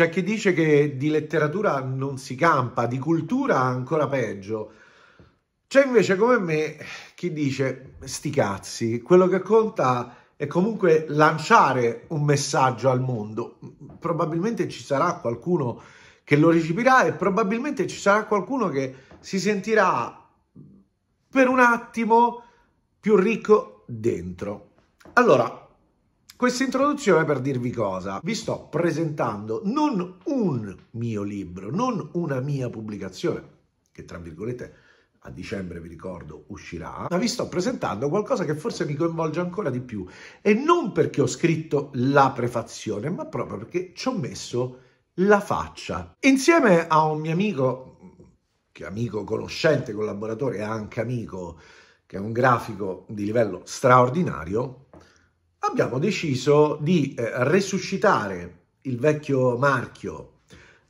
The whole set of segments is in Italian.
C'è chi dice che di letteratura non si campa, di cultura ancora peggio. C'è invece come me chi dice sti cazzi, quello che conta è comunque lanciare un messaggio al mondo. Probabilmente ci sarà qualcuno che lo recepirà e probabilmente ci sarà qualcuno che si sentirà per un attimo più ricco dentro. Allora, questa introduzione per dirvi cosa? Vi sto presentando non un mio libro, non una mia pubblicazione, che tra virgolette a dicembre vi ricordo uscirà, ma vi sto presentando qualcosa che forse mi coinvolge ancora di più e non perché ho scritto la prefazione, ma proprio perché ci ho messo la faccia. Insieme a un mio amico, che è amico conoscente, collaboratore e anche amico, che è un grafico di livello straordinario, abbiamo deciso di eh, resuscitare il vecchio marchio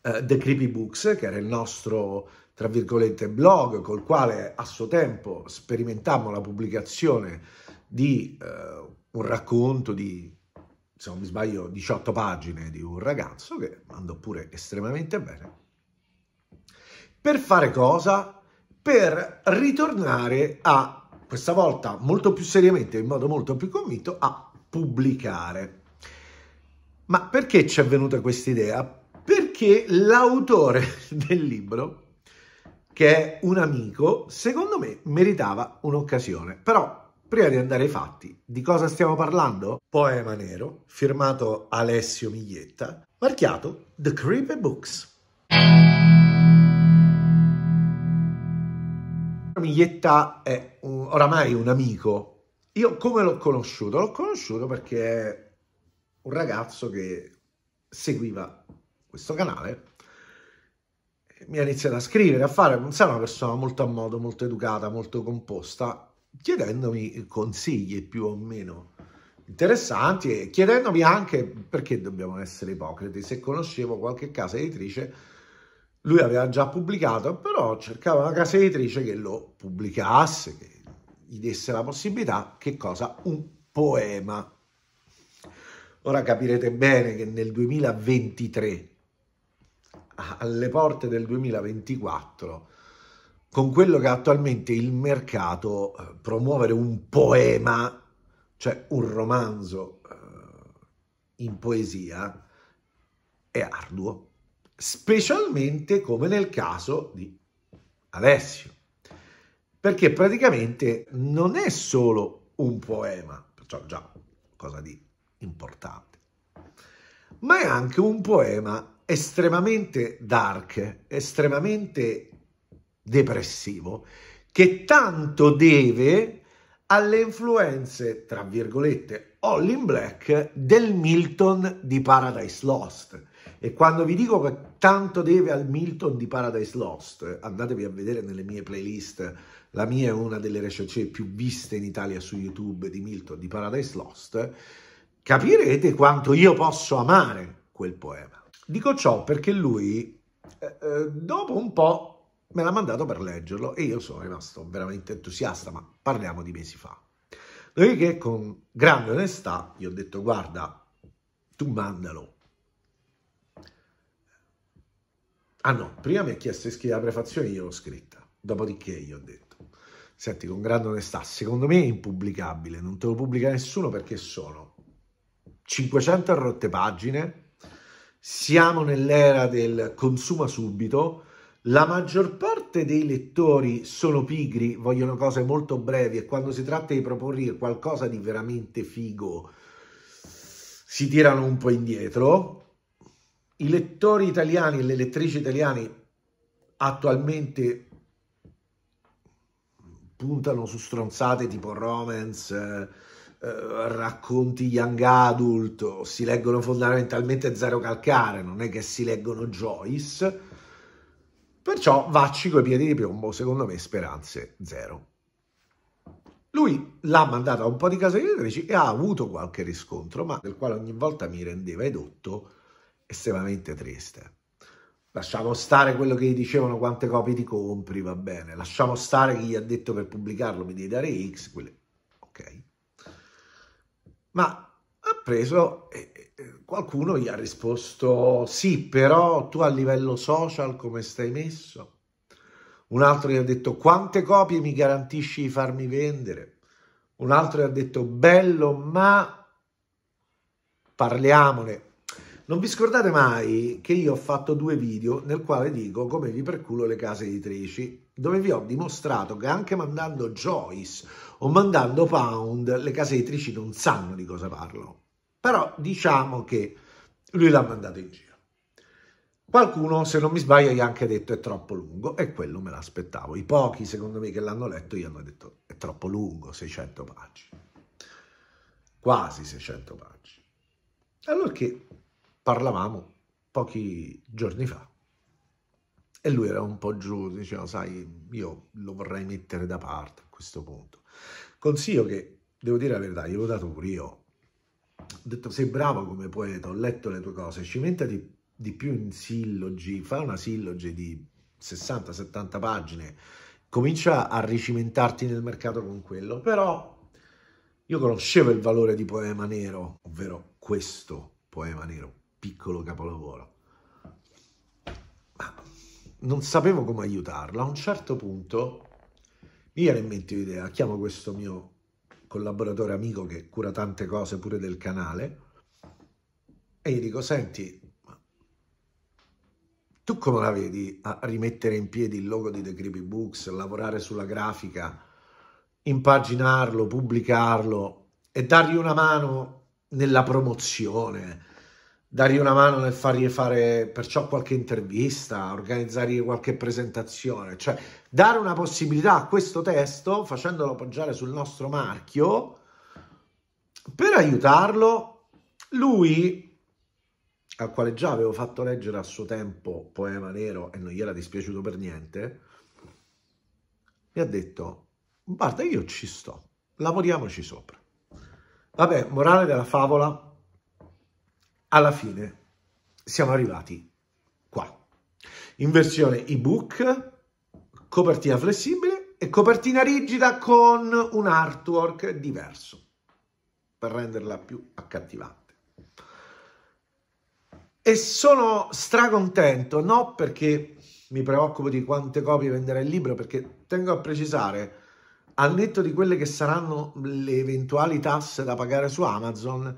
eh, The Creepy Books, che era il nostro, tra virgolette, blog col quale a suo tempo sperimentammo la pubblicazione di eh, un racconto di, se non mi sbaglio, 18 pagine di un ragazzo che andò pure estremamente bene. Per fare cosa? Per ritornare a, questa volta molto più seriamente, in modo molto più convinto, a pubblicare. Ma perché ci è venuta questa idea? Perché l'autore del libro, che è un amico, secondo me meritava un'occasione. Però, prima di andare ai fatti, di cosa stiamo parlando? Poema nero, firmato Alessio Miglietta, marchiato The Creepy Books. Miglietta è un, oramai un amico io come l'ho conosciuto? L'ho conosciuto perché è un ragazzo che seguiva questo canale mi ha iniziato a scrivere, a fare, non sei una persona molto a modo, molto educata, molto composta, chiedendomi consigli più o meno interessanti e chiedendomi anche perché dobbiamo essere ipocriti, se conoscevo qualche casa editrice, lui aveva già pubblicato, però cercava una casa editrice che lo pubblicasse, che gli desse la possibilità, che cosa? Un poema. Ora capirete bene che nel 2023, alle porte del 2024, con quello che attualmente il mercato eh, promuovere un poema, cioè un romanzo eh, in poesia, è arduo, specialmente come nel caso di Alessio perché praticamente non è solo un poema, perciò già cosa di importante, ma è anche un poema estremamente dark, estremamente depressivo, che tanto deve alle influenze, tra virgolette, all in black del Milton di Paradise Lost. E quando vi dico che tanto deve al Milton di Paradise Lost, andatevi a vedere nelle mie playlist, la mia è una delle recensioni più viste in Italia su YouTube di Milton di Paradise Lost, capirete quanto io posso amare quel poema. Dico ciò perché lui, eh, eh, dopo un po', me l'ha mandato per leggerlo e io sono rimasto veramente entusiasta, ma parliamo di mesi fa. Dopodiché con grande onestà gli ho detto guarda, tu mandalo, Ah no, prima mi ha chiesto di scrivere la prefazione, io l'ho scritta. Dopodiché gli ho detto, senti, con grande onestà, secondo me è impubblicabile, non te lo pubblica nessuno perché sono 500 rotte pagine, siamo nell'era del consuma subito, la maggior parte dei lettori sono pigri, vogliono cose molto brevi e quando si tratta di proporre qualcosa di veramente figo si tirano un po' indietro i lettori italiani e le lettrici italiane attualmente puntano su stronzate tipo romance, eh, eh racconti young adult, si leggono fondamentalmente Zero Calcare, non è che si leggono Joyce, perciò vacci coi piedi di piombo, secondo me speranze zero. Lui l'ha mandata a un po' di case editrici e ha avuto qualche riscontro, ma del quale ogni volta mi rendeva edotto estremamente triste. Lasciamo stare quello che gli dicevano quante copie ti compri, va bene. Lasciamo stare chi gli ha detto per pubblicarlo mi devi dare X, quelle... ok. Ma ha preso e eh, eh, qualcuno gli ha risposto sì, però tu a livello social come stai messo? Un altro gli ha detto quante copie mi garantisci di farmi vendere? Un altro gli ha detto bello, ma parliamone, non vi scordate mai che io ho fatto due video nel quale dico come vi perculo le case editrici, dove vi ho dimostrato che anche mandando Joyce o mandando Pound le case editrici non sanno di cosa parlo. Però diciamo che lui l'ha mandato in giro. Qualcuno, se non mi sbaglio, gli ha anche detto è troppo lungo e quello me l'aspettavo. I pochi, secondo me, che l'hanno letto gli hanno detto è troppo lungo, 600 pagine. Quasi 600 pagine. Allora che parlavamo pochi giorni fa e lui era un po' giù, diceva, sai, io lo vorrei mettere da parte a questo punto. Consiglio che, devo dire la verità, gli ho dato pure io. Ho detto, sei bravo come poeta, ho letto le tue cose, cimentati di più in sillogi, fa una sillogi di 60-70 pagine, comincia a ricimentarti nel mercato con quello, però io conoscevo il valore di poema nero, ovvero questo poema nero, piccolo capolavoro. non sapevo come aiutarla. A un certo punto mi viene in mente l'idea, chiamo questo mio collaboratore amico che cura tante cose pure del canale e gli dico, senti, tu come la vedi a rimettere in piedi il logo di The Creepy Books, lavorare sulla grafica, impaginarlo, pubblicarlo e dargli una mano nella promozione, dargli una mano nel fargli fare perciò qualche intervista, organizzargli qualche presentazione, cioè dare una possibilità a questo testo facendolo appoggiare sul nostro marchio per aiutarlo. Lui, al quale già avevo fatto leggere a suo tempo Poema Nero e non gli era dispiaciuto per niente, mi ha detto, guarda, io ci sto, lavoriamoci sopra. Vabbè, morale della favola alla fine siamo arrivati qua. In versione ebook, copertina flessibile e copertina rigida con un artwork diverso per renderla più accattivante. E sono stracontento, no perché mi preoccupo di quante copie venderà il libro, perché tengo a precisare, al netto di quelle che saranno le eventuali tasse da pagare su Amazon,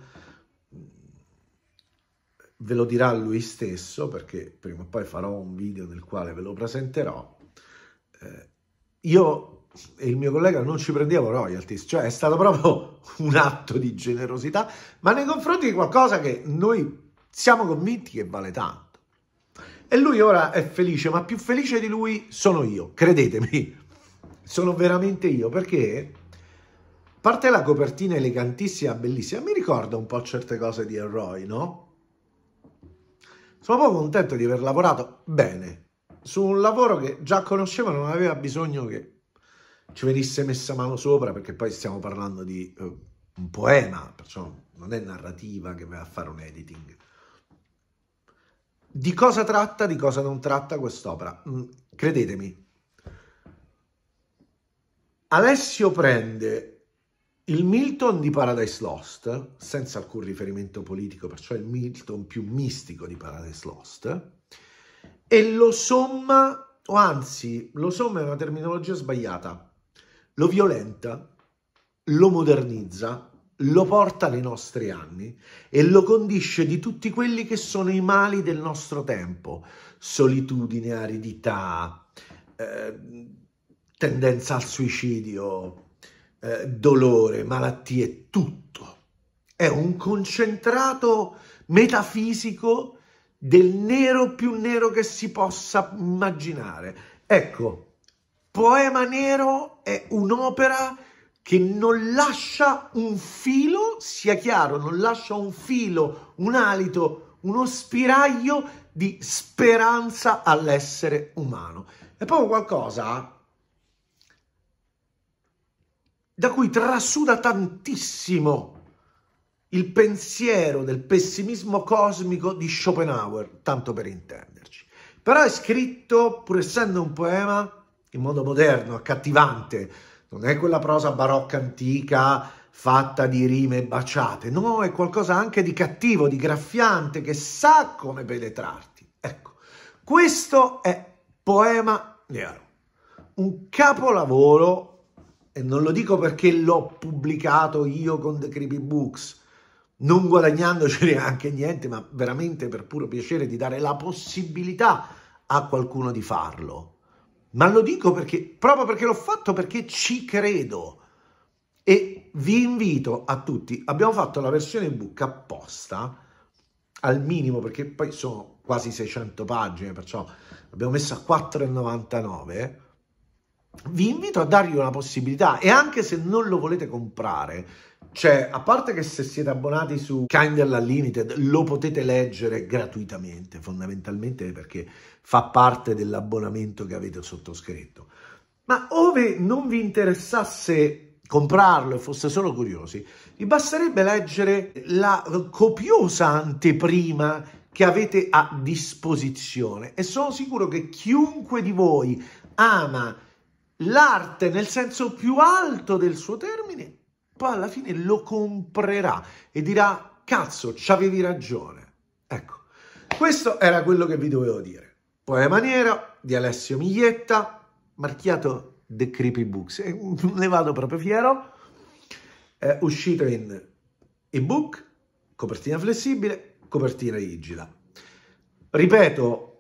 ve lo dirà lui stesso perché prima o poi farò un video nel quale ve lo presenterò. Eh, io e il mio collega non ci prendiamo royalties, cioè è stato proprio un atto di generosità, ma nei confronti di qualcosa che noi siamo convinti che vale tanto. E lui ora è felice, ma più felice di lui sono io, credetemi, sono veramente io, perché parte la copertina elegantissima, bellissima, mi ricorda un po' certe cose di Elroy, no? Sono proprio contento di aver lavorato bene su un lavoro che già conoscevo, non aveva bisogno che ci venisse messa mano sopra, perché poi stiamo parlando di uh, un poema, perciò non è narrativa che va a fare un editing. Di cosa tratta, di cosa non tratta quest'opera? Mm, credetemi, Alessio prende il Milton di Paradise Lost, senza alcun riferimento politico, perciò il Milton più mistico di Paradise Lost, e lo somma, o anzi, lo somma è una terminologia sbagliata, lo violenta, lo modernizza, lo porta nei nostri anni e lo condisce di tutti quelli che sono i mali del nostro tempo, solitudine, aridità, eh, tendenza al suicidio, eh, dolore, malattie, tutto. È un concentrato metafisico del nero più nero che si possa immaginare. Ecco, Poema Nero è un'opera che non lascia un filo, sia chiaro, non lascia un filo, un alito, uno spiraglio di speranza all'essere umano. È proprio qualcosa da cui trasuda tantissimo il pensiero del pessimismo cosmico di Schopenhauer, tanto per intenderci. Però è scritto, pur essendo un poema, in modo moderno, accattivante, non è quella prosa barocca antica fatta di rime baciate, no, è qualcosa anche di cattivo, di graffiante, che sa come penetrarti. Ecco, questo è Poema Nero, un capolavoro e non lo dico perché l'ho pubblicato io con The Creepy Books, non guadagnandoci neanche niente, ma veramente per puro piacere di dare la possibilità a qualcuno di farlo. Ma lo dico perché, proprio perché l'ho fatto, perché ci credo. E vi invito a tutti, abbiamo fatto la versione book apposta, al minimo, perché poi sono quasi 600 pagine, perciò abbiamo messo a 4,99 vi invito a dargli una possibilità e anche se non lo volete comprare, cioè, a parte che se siete abbonati su Kindle Unlimited lo potete leggere gratuitamente, fondamentalmente perché fa parte dell'abbonamento che avete sottoscritto. Ma ove non vi interessasse comprarlo e foste solo curiosi, vi basterebbe leggere la copiosa anteprima che avete a disposizione e sono sicuro che chiunque di voi ama l'arte nel senso più alto del suo termine, poi alla fine lo comprerà e dirà cazzo, avevi ragione. Ecco, questo era quello che vi dovevo dire. Poema Nero di Alessio Miglietta, marchiato The Creepy Books, e ne vado proprio fiero, è uscito in ebook, copertina flessibile, copertina rigida. Ripeto,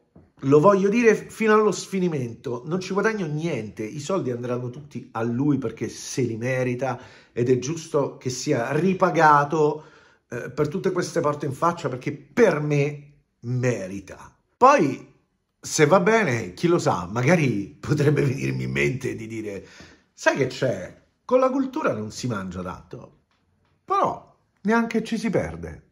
lo voglio dire fino allo sfinimento, non ci guadagno niente, i soldi andranno tutti a lui perché se li merita ed è giusto che sia ripagato eh, per tutte queste porte in faccia perché per me merita. Poi, se va bene, chi lo sa, magari potrebbe venirmi in mente di dire, sai che c'è, con la cultura non si mangia tanto, però neanche ci si perde.